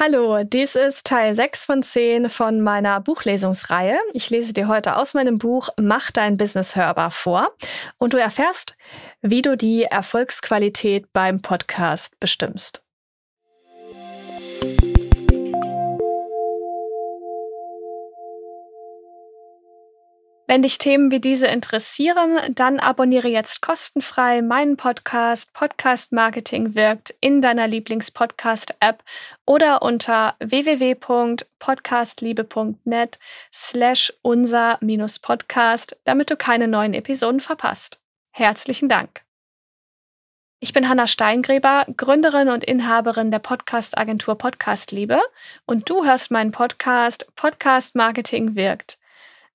Hallo, dies ist Teil 6 von 10 von meiner Buchlesungsreihe. Ich lese dir heute aus meinem Buch Mach dein Business hörbar vor und du erfährst, wie du die Erfolgsqualität beim Podcast bestimmst. Wenn dich Themen wie diese interessieren, dann abonniere jetzt kostenfrei meinen Podcast Podcast Marketing wirkt in deiner Lieblingspodcast-App oder unter www.podcastliebe.net slash unser-podcast, damit du keine neuen Episoden verpasst. Herzlichen Dank. Ich bin Hanna Steingräber, Gründerin und Inhaberin der Podcast-Agentur Podcast Liebe und du hörst meinen Podcast Podcast Marketing wirkt.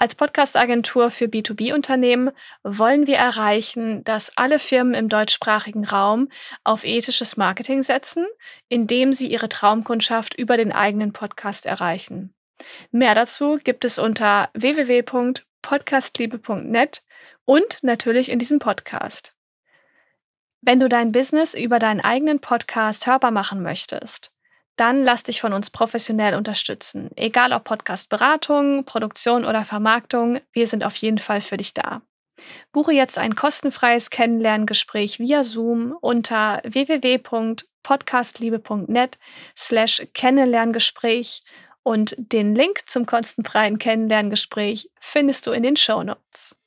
Als Podcast-Agentur für B2B-Unternehmen wollen wir erreichen, dass alle Firmen im deutschsprachigen Raum auf ethisches Marketing setzen, indem sie ihre Traumkundschaft über den eigenen Podcast erreichen. Mehr dazu gibt es unter www.podcastliebe.net und natürlich in diesem Podcast. Wenn du dein Business über deinen eigenen Podcast hörbar machen möchtest, dann lass dich von uns professionell unterstützen. Egal ob Podcast-Beratung, Produktion oder Vermarktung, wir sind auf jeden Fall für dich da. Buche jetzt ein kostenfreies Kennenlerngespräch via Zoom unter www.podcastliebe.net slash Kennenlerngespräch und den Link zum kostenfreien Kennenlerngespräch findest du in den Show Notes.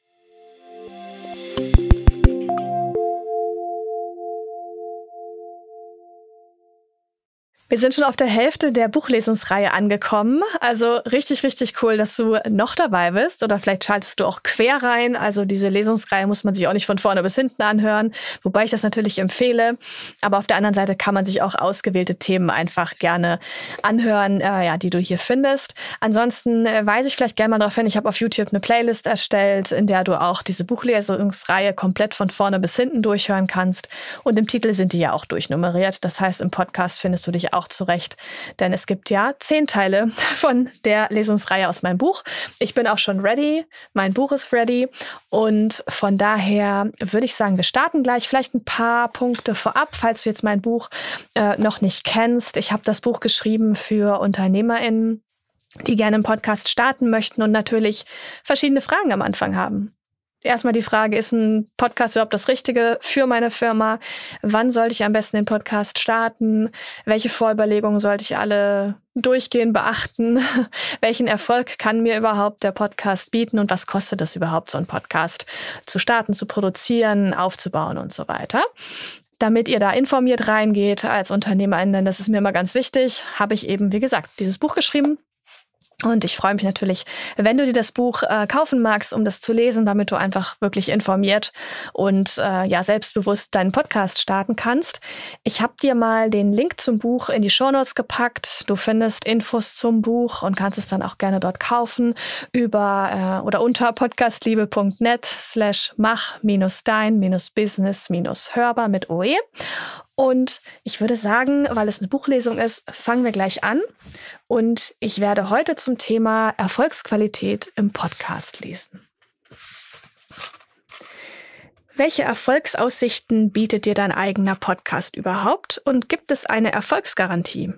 Wir sind schon auf der Hälfte der Buchlesungsreihe angekommen. Also richtig, richtig cool, dass du noch dabei bist. Oder vielleicht schaltest du auch quer rein. Also diese Lesungsreihe muss man sich auch nicht von vorne bis hinten anhören, wobei ich das natürlich empfehle. Aber auf der anderen Seite kann man sich auch ausgewählte Themen einfach gerne anhören, äh, ja, die du hier findest. Ansonsten äh, weise ich vielleicht gerne mal darauf hin, ich habe auf YouTube eine Playlist erstellt, in der du auch diese Buchlesungsreihe komplett von vorne bis hinten durchhören kannst. Und im Titel sind die ja auch durchnummeriert. Das heißt, im Podcast findest du dich auch auch zurecht, denn es gibt ja zehn Teile von der Lesungsreihe aus meinem Buch. Ich bin auch schon ready, mein Buch ist ready und von daher würde ich sagen, wir starten gleich. Vielleicht ein paar Punkte vorab, falls du jetzt mein Buch äh, noch nicht kennst. Ich habe das Buch geschrieben für UnternehmerInnen die gerne im Podcast starten möchten und natürlich verschiedene Fragen am Anfang haben erstmal die Frage, ist ein Podcast überhaupt das Richtige für meine Firma? Wann sollte ich am besten den Podcast starten? Welche Vorüberlegungen sollte ich alle durchgehen, beachten? Welchen Erfolg kann mir überhaupt der Podcast bieten und was kostet es überhaupt, so einen Podcast zu starten, zu produzieren, aufzubauen und so weiter? damit ihr da informiert reingeht als Unternehmerin, denn Das ist mir immer ganz wichtig. Habe ich eben, wie gesagt, dieses Buch geschrieben. Und ich freue mich natürlich, wenn du dir das Buch äh, kaufen magst, um das zu lesen, damit du einfach wirklich informiert und äh, ja selbstbewusst deinen Podcast starten kannst. Ich habe dir mal den Link zum Buch in die Shownotes gepackt. Du findest Infos zum Buch und kannst es dann auch gerne dort kaufen über äh, oder unter podcastliebe.net slash mach-dein-business-hörbar mit OE. Und ich würde sagen, weil es eine Buchlesung ist, fangen wir gleich an. Und ich werde heute zum Thema Erfolgsqualität im Podcast lesen. Welche Erfolgsaussichten bietet dir dein eigener Podcast überhaupt und gibt es eine Erfolgsgarantie?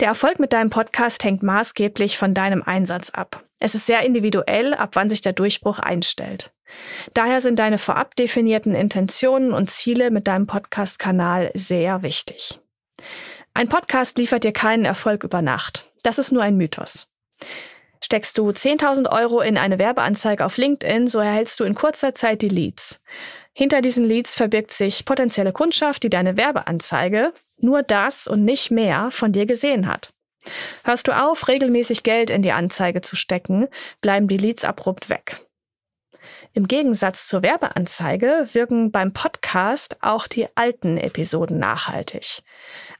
Der Erfolg mit deinem Podcast hängt maßgeblich von deinem Einsatz ab. Es ist sehr individuell, ab wann sich der Durchbruch einstellt. Daher sind deine vorab definierten Intentionen und Ziele mit deinem Podcast-Kanal sehr wichtig. Ein Podcast liefert dir keinen Erfolg über Nacht. Das ist nur ein Mythos. Steckst du 10.000 Euro in eine Werbeanzeige auf LinkedIn, so erhältst du in kurzer Zeit die Leads. Hinter diesen Leads verbirgt sich potenzielle Kundschaft, die deine Werbeanzeige, nur das und nicht mehr, von dir gesehen hat. Hörst du auf, regelmäßig Geld in die Anzeige zu stecken, bleiben die Leads abrupt weg. Im Gegensatz zur Werbeanzeige wirken beim Podcast auch die alten Episoden nachhaltig.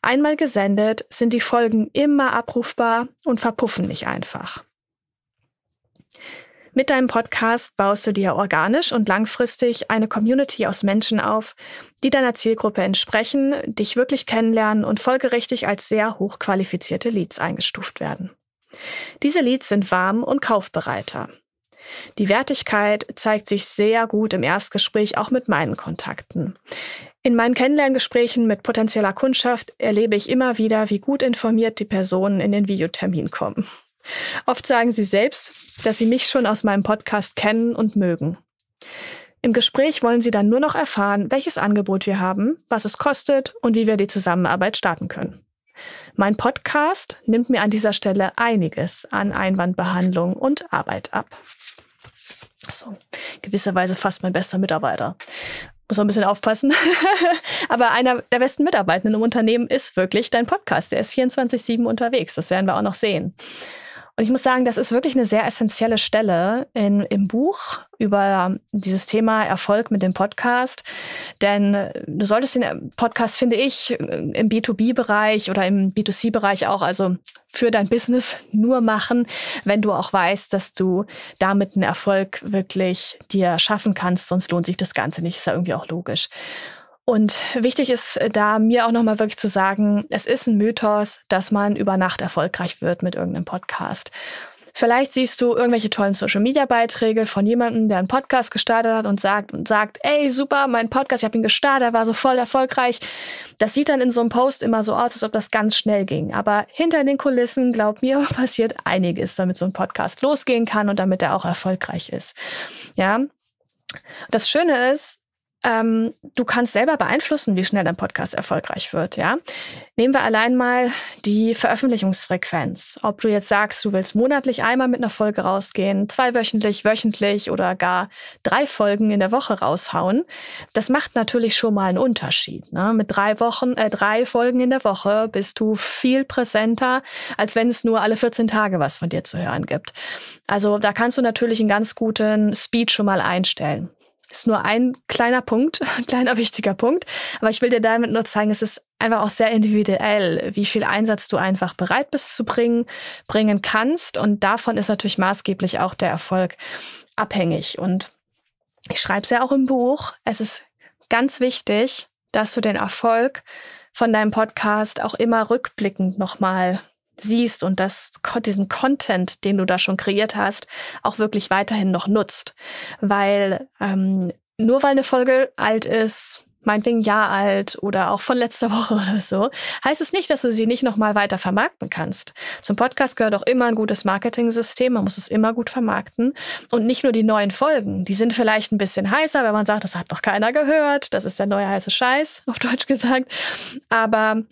Einmal gesendet sind die Folgen immer abrufbar und verpuffen nicht einfach. Mit deinem Podcast baust du dir organisch und langfristig eine Community aus Menschen auf, die deiner Zielgruppe entsprechen, dich wirklich kennenlernen und folgerichtig als sehr hochqualifizierte Leads eingestuft werden. Diese Leads sind warm und kaufbereiter. Die Wertigkeit zeigt sich sehr gut im Erstgespräch auch mit meinen Kontakten. In meinen Kennenlerngesprächen mit potenzieller Kundschaft erlebe ich immer wieder, wie gut informiert die Personen in den Videotermin kommen. Oft sagen sie selbst, dass sie mich schon aus meinem Podcast kennen und mögen. Im Gespräch wollen sie dann nur noch erfahren, welches Angebot wir haben, was es kostet und wie wir die Zusammenarbeit starten können. Mein Podcast nimmt mir an dieser Stelle einiges an Einwandbehandlung und Arbeit ab so gewisserweise fast mein bester Mitarbeiter. Muss man ein bisschen aufpassen. Aber einer der besten Mitarbeitenden im Unternehmen ist wirklich dein Podcast. Der ist 24-7 unterwegs. Das werden wir auch noch sehen. Und ich muss sagen, das ist wirklich eine sehr essentielle Stelle in, im Buch über dieses Thema Erfolg mit dem Podcast. Denn du solltest den Podcast, finde ich, im B2B-Bereich oder im B2C-Bereich auch, also für dein Business nur machen, wenn du auch weißt, dass du damit einen Erfolg wirklich dir schaffen kannst. Sonst lohnt sich das Ganze nicht. Ist ja irgendwie auch logisch. Und wichtig ist äh, da mir auch nochmal wirklich zu sagen, es ist ein Mythos, dass man über Nacht erfolgreich wird mit irgendeinem Podcast. Vielleicht siehst du irgendwelche tollen Social Media Beiträge von jemandem, der einen Podcast gestartet hat und sagt und sagt, ey, super, mein Podcast, ich habe ihn gestartet, er war so voll erfolgreich. Das sieht dann in so einem Post immer so aus, als ob das ganz schnell ging, aber hinter den Kulissen, glaub mir, passiert einiges, damit so ein Podcast losgehen kann und damit er auch erfolgreich ist. Ja? Das Schöne ist, ähm, du kannst selber beeinflussen, wie schnell dein Podcast erfolgreich wird. Ja, nehmen wir allein mal die Veröffentlichungsfrequenz. Ob du jetzt sagst, du willst monatlich einmal mit einer Folge rausgehen, zweiwöchentlich, wöchentlich oder gar drei Folgen in der Woche raushauen, das macht natürlich schon mal einen Unterschied. Ne? Mit drei Wochen, äh, drei Folgen in der Woche bist du viel präsenter, als wenn es nur alle 14 Tage was von dir zu hören gibt. Also da kannst du natürlich einen ganz guten Speed schon mal einstellen. Ist nur ein kleiner Punkt, ein kleiner wichtiger Punkt. Aber ich will dir damit nur zeigen, es ist einfach auch sehr individuell, wie viel Einsatz du einfach bereit bist zu bringen, bringen kannst. Und davon ist natürlich maßgeblich auch der Erfolg abhängig. Und ich schreibe es ja auch im Buch. Es ist ganz wichtig, dass du den Erfolg von deinem Podcast auch immer rückblickend nochmal siehst und das, diesen Content, den du da schon kreiert hast, auch wirklich weiterhin noch nutzt. Weil ähm, nur weil eine Folge alt ist, meinetwegen ein Jahr alt oder auch von letzter Woche oder so, heißt es nicht, dass du sie nicht nochmal weiter vermarkten kannst. Zum Podcast gehört auch immer ein gutes Marketing-System, man muss es immer gut vermarkten. Und nicht nur die neuen Folgen, die sind vielleicht ein bisschen heißer, wenn man sagt, das hat noch keiner gehört, das ist der neue heiße Scheiß, auf Deutsch gesagt. Aber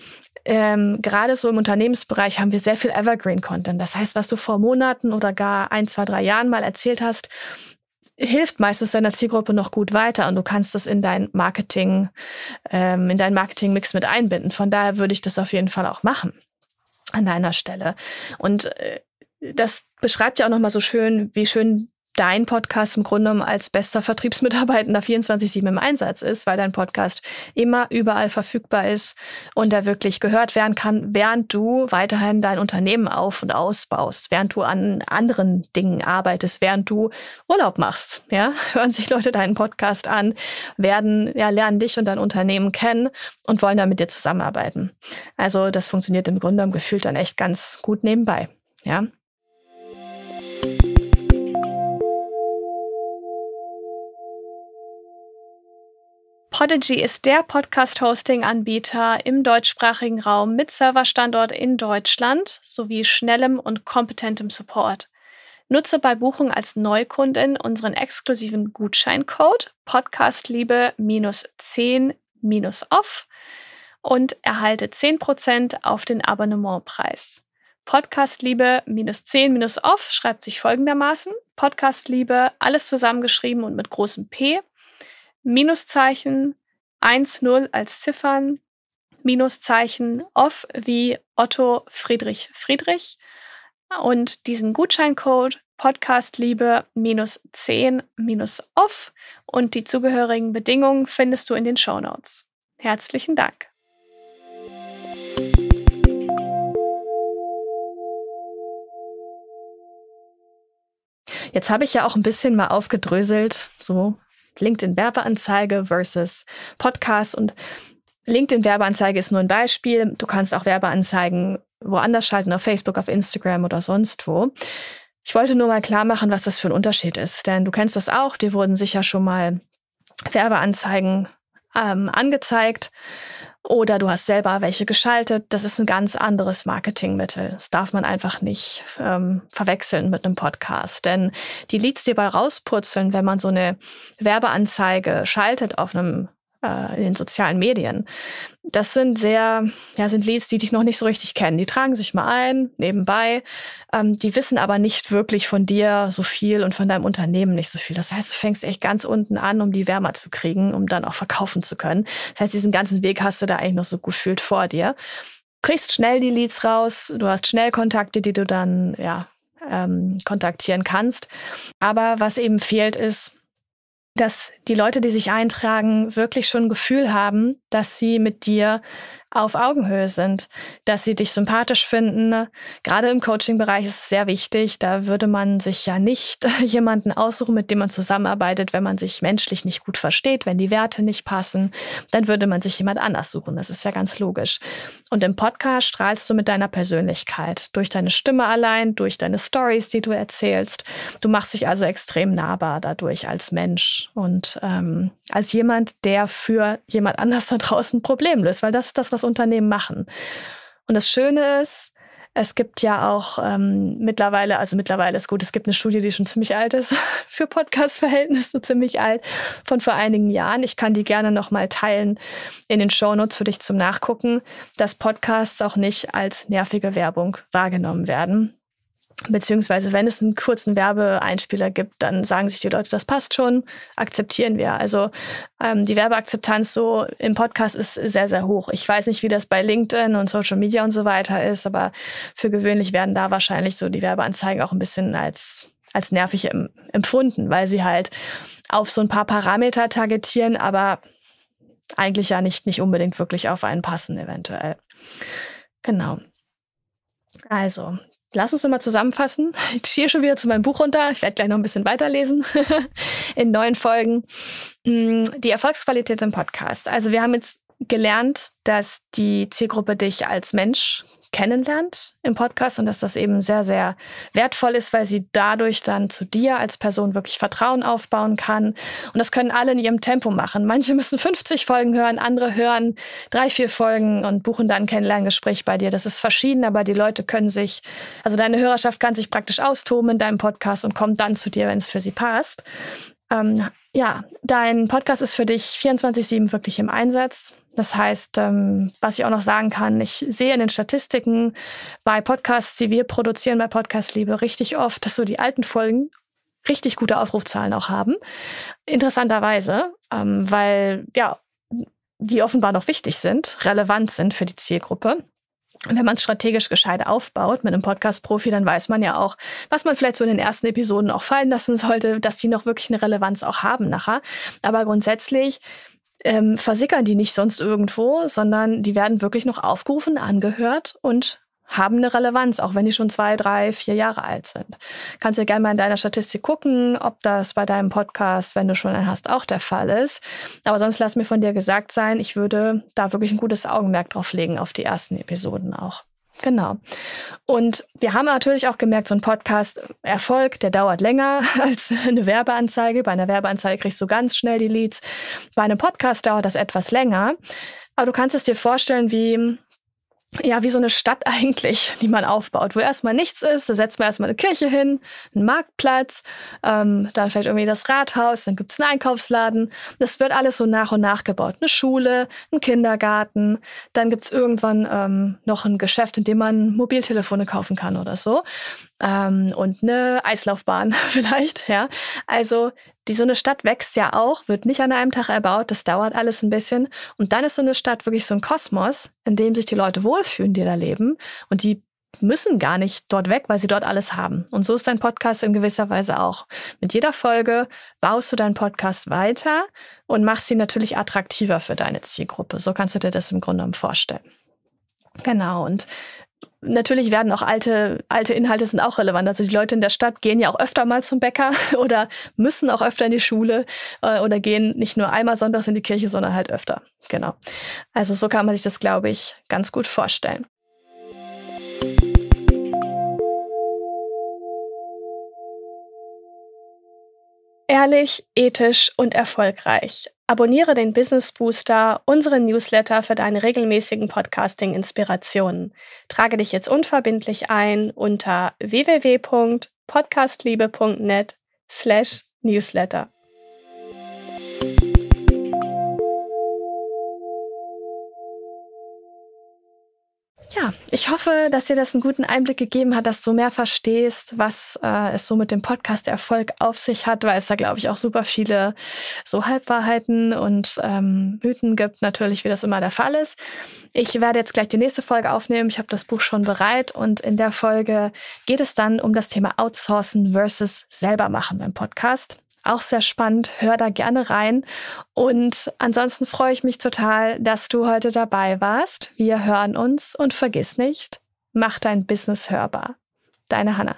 ähm, gerade so im Unternehmensbereich haben wir sehr viel Evergreen-Content. Das heißt, was du vor Monaten oder gar ein, zwei, drei Jahren mal erzählt hast, hilft meistens deiner Zielgruppe noch gut weiter und du kannst das in dein Marketing, ähm, in Marketing-Mix mit einbinden. Von daher würde ich das auf jeden Fall auch machen an deiner Stelle. Und äh, das beschreibt ja auch nochmal so schön, wie schön dein Podcast im Grunde genommen als bester Vertriebsmitarbeitender 24-7 im Einsatz ist, weil dein Podcast immer überall verfügbar ist und er wirklich gehört werden kann, während du weiterhin dein Unternehmen auf- und ausbaust, während du an anderen Dingen arbeitest, während du Urlaub machst. Ja? Hören sich Leute deinen Podcast an, werden, ja, lernen dich und dein Unternehmen kennen und wollen dann mit dir zusammenarbeiten. Also das funktioniert im Grunde genommen gefühlt dann echt ganz gut nebenbei. Ja, Podigy ist der Podcast-Hosting-Anbieter im deutschsprachigen Raum mit Serverstandort in Deutschland sowie schnellem und kompetentem Support. Nutze bei Buchung als Neukundin unseren exklusiven Gutscheincode podcastliebe-10-off und erhalte 10% auf den Abonnementpreis. Podcastliebe-10-off schreibt sich folgendermaßen. Podcastliebe, alles zusammengeschrieben und mit großem P Minuszeichen 1-0 als Ziffern, Minuszeichen off wie Otto Friedrich Friedrich und diesen Gutscheincode Podcastliebe minus 10 minus off und die zugehörigen Bedingungen findest du in den Shownotes. Herzlichen Dank. Jetzt habe ich ja auch ein bisschen mal aufgedröselt, so LinkedIn-Werbeanzeige versus Podcast. Und LinkedIn-Werbeanzeige ist nur ein Beispiel. Du kannst auch Werbeanzeigen woanders schalten, auf Facebook, auf Instagram oder sonst wo. Ich wollte nur mal klar machen, was das für ein Unterschied ist. Denn du kennst das auch, dir wurden sicher schon mal Werbeanzeigen ähm, angezeigt oder du hast selber welche geschaltet. Das ist ein ganz anderes Marketingmittel. Das darf man einfach nicht ähm, verwechseln mit einem Podcast. Denn die Leads, die dabei rauspurzeln, wenn man so eine Werbeanzeige schaltet auf einem äh, in den sozialen Medien. Das sind sehr, ja, sind Leads, die dich noch nicht so richtig kennen. Die tragen sich mal ein, nebenbei. Ähm, die wissen aber nicht wirklich von dir so viel und von deinem Unternehmen nicht so viel. Das heißt, du fängst echt ganz unten an, um die wärmer zu kriegen, um dann auch verkaufen zu können. Das heißt, diesen ganzen Weg hast du da eigentlich noch so gefühlt vor dir. Du kriegst schnell die Leads raus, du hast schnell Kontakte, die du dann, ja, ähm, kontaktieren kannst. Aber was eben fehlt, ist, dass die Leute, die sich eintragen, wirklich schon ein Gefühl haben, dass sie mit dir auf Augenhöhe sind, dass sie dich sympathisch finden. Ne? Gerade im Coaching-Bereich ist es sehr wichtig. Da würde man sich ja nicht jemanden aussuchen, mit dem man zusammenarbeitet, wenn man sich menschlich nicht gut versteht, wenn die Werte nicht passen. Dann würde man sich jemand anders suchen. Das ist ja ganz logisch. Und im Podcast strahlst du mit deiner Persönlichkeit. Durch deine Stimme allein, durch deine Stories, die du erzählst. Du machst dich also extrem nahbar dadurch als Mensch und ähm, als jemand, der für jemand anders da draußen ein Problem löst. Weil das ist das, was was Unternehmen machen. Und das Schöne ist, es gibt ja auch ähm, mittlerweile, also mittlerweile ist gut, es gibt eine Studie, die schon ziemlich alt ist, für Podcast-Verhältnisse ziemlich alt, von vor einigen Jahren. Ich kann die gerne nochmal teilen in den Shownotes für dich zum Nachgucken, dass Podcasts auch nicht als nervige Werbung wahrgenommen werden. Beziehungsweise, wenn es einen kurzen Werbeeinspieler gibt, dann sagen sich die Leute, das passt schon, akzeptieren wir. Also ähm, die Werbeakzeptanz so im Podcast ist sehr, sehr hoch. Ich weiß nicht, wie das bei LinkedIn und Social Media und so weiter ist, aber für gewöhnlich werden da wahrscheinlich so die Werbeanzeigen auch ein bisschen als, als nervig empfunden, weil sie halt auf so ein paar Parameter targetieren, aber eigentlich ja nicht, nicht unbedingt wirklich auf einen passen eventuell. Genau. Also, Lass uns nochmal zusammenfassen. Ich stehe schon wieder zu meinem Buch runter. Ich werde gleich noch ein bisschen weiterlesen in neuen Folgen. Hm, die Erfolgsqualität im Podcast. Also wir haben jetzt gelernt, dass die Zielgruppe dich als Mensch kennenlernt im Podcast und dass das eben sehr, sehr wertvoll ist, weil sie dadurch dann zu dir als Person wirklich Vertrauen aufbauen kann. Und das können alle in ihrem Tempo machen. Manche müssen 50 Folgen hören, andere hören drei, vier Folgen und buchen dann ein Kennenlerngespräch bei dir. Das ist verschieden, aber die Leute können sich, also deine Hörerschaft kann sich praktisch austoben in deinem Podcast und kommt dann zu dir, wenn es für sie passt. Ähm, ja, dein Podcast ist für dich 24-7 wirklich im Einsatz. Das heißt, ähm, was ich auch noch sagen kann, ich sehe in den Statistiken bei Podcasts, die wir produzieren, bei Podcast Liebe, richtig oft, dass so die alten Folgen richtig gute Aufrufzahlen auch haben. Interessanterweise, ähm, weil ja, die offenbar noch wichtig sind, relevant sind für die Zielgruppe. Und wenn man es strategisch gescheit aufbaut mit einem Podcast-Profi, dann weiß man ja auch, was man vielleicht so in den ersten Episoden auch fallen lassen sollte, dass die noch wirklich eine Relevanz auch haben nachher. Aber grundsätzlich ähm, versickern die nicht sonst irgendwo, sondern die werden wirklich noch aufgerufen, angehört und haben eine Relevanz, auch wenn die schon zwei, drei, vier Jahre alt sind. Kannst ja gerne mal in deiner Statistik gucken, ob das bei deinem Podcast, wenn du schon einen hast, auch der Fall ist. Aber sonst lass mir von dir gesagt sein, ich würde da wirklich ein gutes Augenmerk drauf legen auf die ersten Episoden auch. Genau. Und wir haben natürlich auch gemerkt, so ein Podcast-Erfolg, der dauert länger als eine Werbeanzeige. Bei einer Werbeanzeige kriegst du ganz schnell die Leads. Bei einem Podcast dauert das etwas länger. Aber du kannst es dir vorstellen, wie ja, wie so eine Stadt eigentlich, die man aufbaut, wo erstmal nichts ist. Da setzt man erstmal eine Kirche hin, einen Marktplatz, ähm, dann vielleicht irgendwie das Rathaus, dann gibt es einen Einkaufsladen. Das wird alles so nach und nach gebaut. Eine Schule, ein Kindergarten, dann gibt es irgendwann ähm, noch ein Geschäft, in dem man Mobiltelefone kaufen kann oder so ähm, und eine Eislaufbahn vielleicht, ja. Also die, so eine Stadt wächst ja auch, wird nicht an einem Tag erbaut, das dauert alles ein bisschen. Und dann ist so eine Stadt wirklich so ein Kosmos, in dem sich die Leute wohlfühlen, die da leben und die müssen gar nicht dort weg, weil sie dort alles haben. Und so ist dein Podcast in gewisser Weise auch. Mit jeder Folge baust du deinen Podcast weiter und machst ihn natürlich attraktiver für deine Zielgruppe. So kannst du dir das im Grunde genommen vorstellen. Genau, und natürlich werden auch alte, alte Inhalte sind auch relevant. Also die Leute in der Stadt gehen ja auch öfter mal zum Bäcker oder müssen auch öfter in die Schule äh, oder gehen nicht nur einmal sonntags in die Kirche, sondern halt öfter. Genau. Also so kann man sich das, glaube ich, ganz gut vorstellen. Ehrlich, ethisch und erfolgreich. Abonniere den Business Booster, unseren Newsletter für deine regelmäßigen Podcasting-Inspirationen. Trage dich jetzt unverbindlich ein unter www.podcastliebe.net slash Newsletter. ich hoffe, dass dir das einen guten Einblick gegeben hat, dass du mehr verstehst, was äh, es so mit dem Podcast-Erfolg auf sich hat, weil es da, glaube ich, auch super viele so Halbwahrheiten und ähm, Mythen gibt, natürlich, wie das immer der Fall ist. Ich werde jetzt gleich die nächste Folge aufnehmen. Ich habe das Buch schon bereit und in der Folge geht es dann um das Thema Outsourcen versus selber machen beim Podcast auch sehr spannend. Hör da gerne rein. Und ansonsten freue ich mich total, dass du heute dabei warst. Wir hören uns und vergiss nicht, mach dein Business hörbar. Deine Hanna.